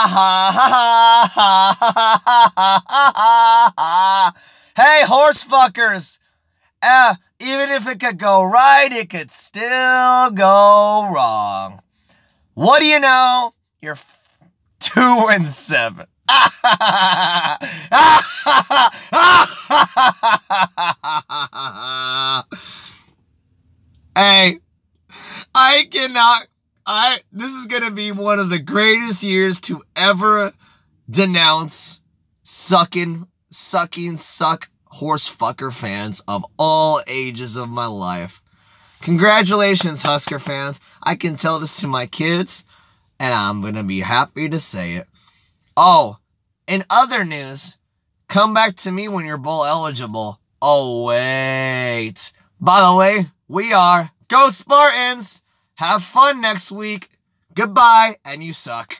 ha ha ha ha ha ha ha ha. Hey, horse fuckers! Uh, even if it could go right, it could still go wrong. What do you know? You're two and seven. hey, I cannot. I this is gonna be one of the greatest years to ever denounce sucking, sucking, suck horse fucker fans of all ages of my life. Congratulations, Husker fans. I can tell this to my kids, and I'm going to be happy to say it. Oh, in other news, come back to me when you're bowl eligible. Oh, wait. By the way, we are Go Spartans! Have fun next week. Goodbye, and you suck.